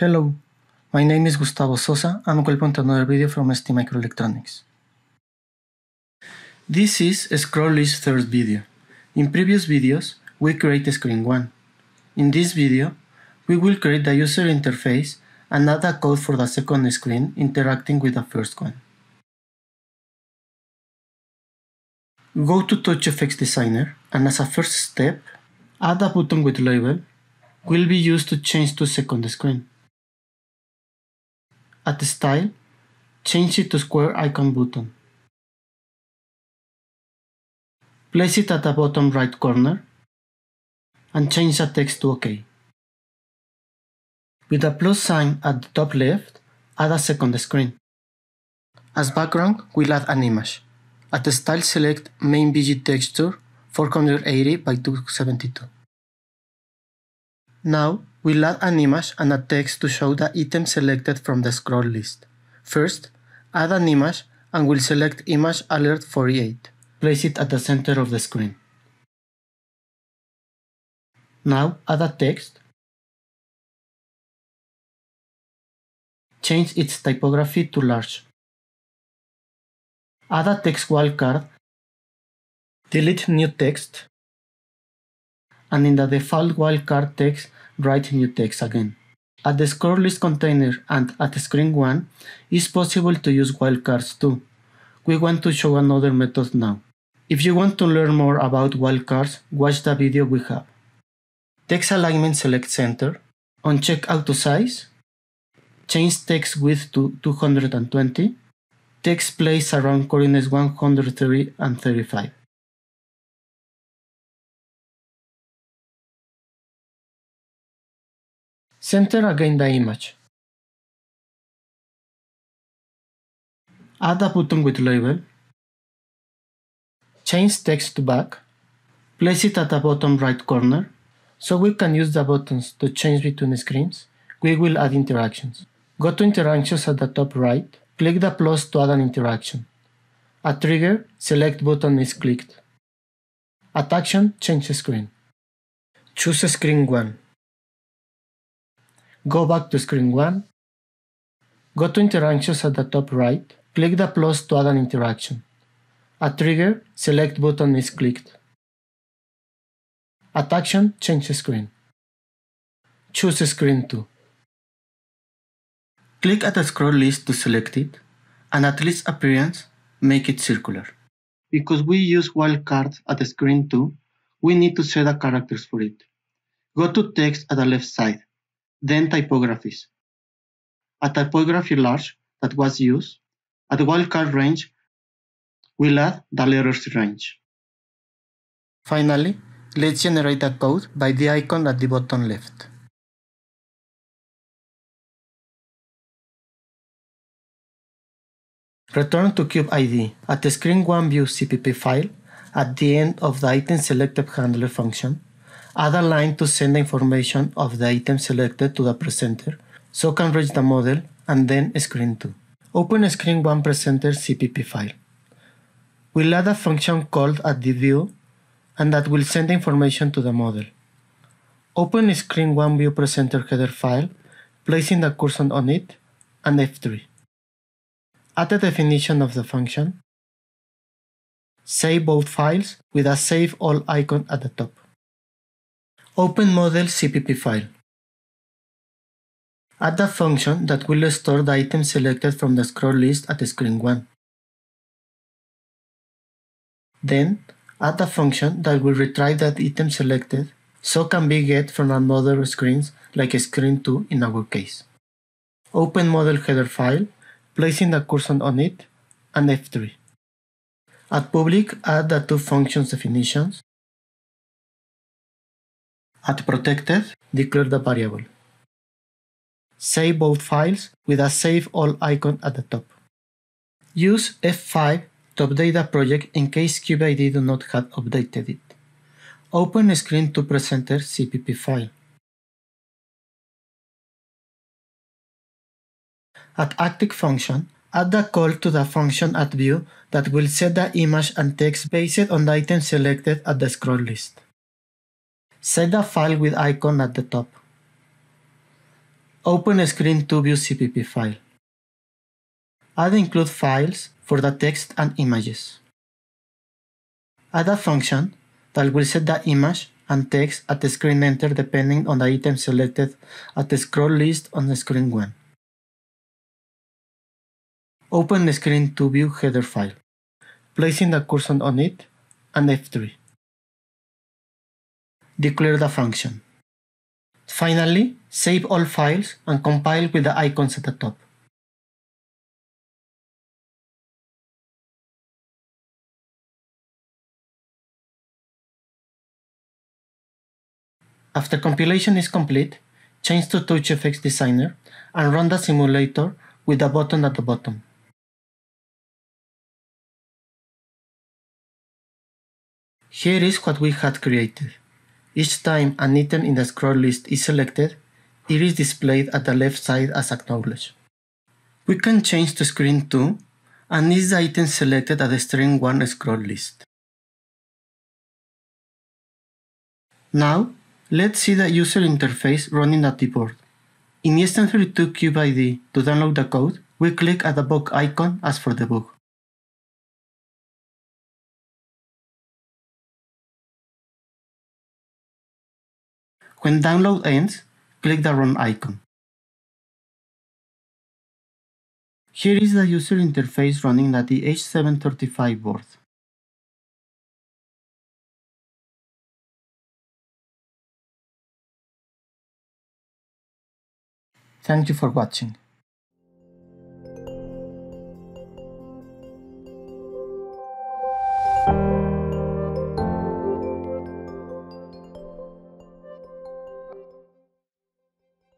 Hello, my name is Gustavo Sosa. I'm going to another video from ST Microelectronics. This is Scrollly's third video. In previous videos, we create screen 1. In this video, we will create the user interface and add a code for the second screen interacting with the first one. Go to TouchFX Designer and as a first step, add a button with label will be used to change to second screen. At the style, change it to square icon button. Place it at the bottom right corner and change the text to OK. With a plus sign at the top left, add a second screen. As background, we'll add an image. At the style select main bg texture 480 by 272. Now we'll add an image and a text to show the item selected from the scroll list. First, add an image and we'll select image alert 48. Place it at the center of the screen. Now add a text. Change its typography to large add a text wildcard, delete new text, and in the default wildcard text, write new text again. At the score list container and at screen 1, it's possible to use wildcards too. We want to show another method now. If you want to learn more about wildcards, watch the video we have. Text alignment select center, uncheck auto size, change text width to 220, takes place around coordinates 130 and 35. Center again the image. Add a button with label. Change text to back. Place it at the bottom right corner. So we can use the buttons to change between screens. We will add interactions. Go to interactions at the top right Click the plus to add an interaction. At trigger, select button is clicked. At action, change screen. Choose screen 1. Go back to screen 1. Go to interactions at the top right. Click the plus to add an interaction. At trigger, select button is clicked. At action, change screen. Choose screen 2. Click at the scroll list to select it, and at list appearance, make it circular. Because we use wildcards at the screen too, we need to set the characters for it. Go to text at the left side, then typographies. A typography large that was used, at the wildcard range, we'll add the letters range. Finally, let's generate a code by the icon at the bottom left. Return to Cube ID. at the screen one view CPP file at the end of the item selected handler function. Add a line to send the information of the item selected to the presenter so can reach the model and then screen 2. Open screen 1 presenter CPP file. We'll add a function called at the view and that will send the information to the model. Open screen 1 view presenter header file, placing the cursor on it and F3. Add the definition of the function. Save both files with a Save All icon at the top. Open model CPP file. Add a function that will store the item selected from the scroll list at screen 1. Then, add a function that will retrieve that item selected so can be get from another screens like screen 2 in our case. Open model header file placing the cursor on it, and F3. At public, add the two functions definitions. At protected, declare the variable. Save both files with a Save All icon at the top. Use F5 to update the project in case CubeID do not have updated it. Open screen to presenter CPP file. at active function, add the call to the function at view that will set the image and text based on the item selected at the scroll list. Set the file with icon at the top. Open screen to view CPP file. Add include files for the text and images. Add a function that will set the image and text at the screen enter depending on the item selected at the scroll list on the screen 1. Open the screen to view header file, placing the cursor on it and F3. Declare the function. Finally, save all files and compile with the icons at the top. After compilation is complete, change to TouchFX Designer and run the simulator with the button at the bottom. Here is what we had created. Each time an item in the scroll list is selected, it is displayed at the left side as acknowledged. We can change to screen 2 and is the item selected at the string 1 scroll list. Now, let's see the user interface running at the board. In the STM32 Cube ID to download the code, we click at the book icon as for the book. When download ends, click the run icon. Here is the user interface running at the H735 board. Thank you for watching.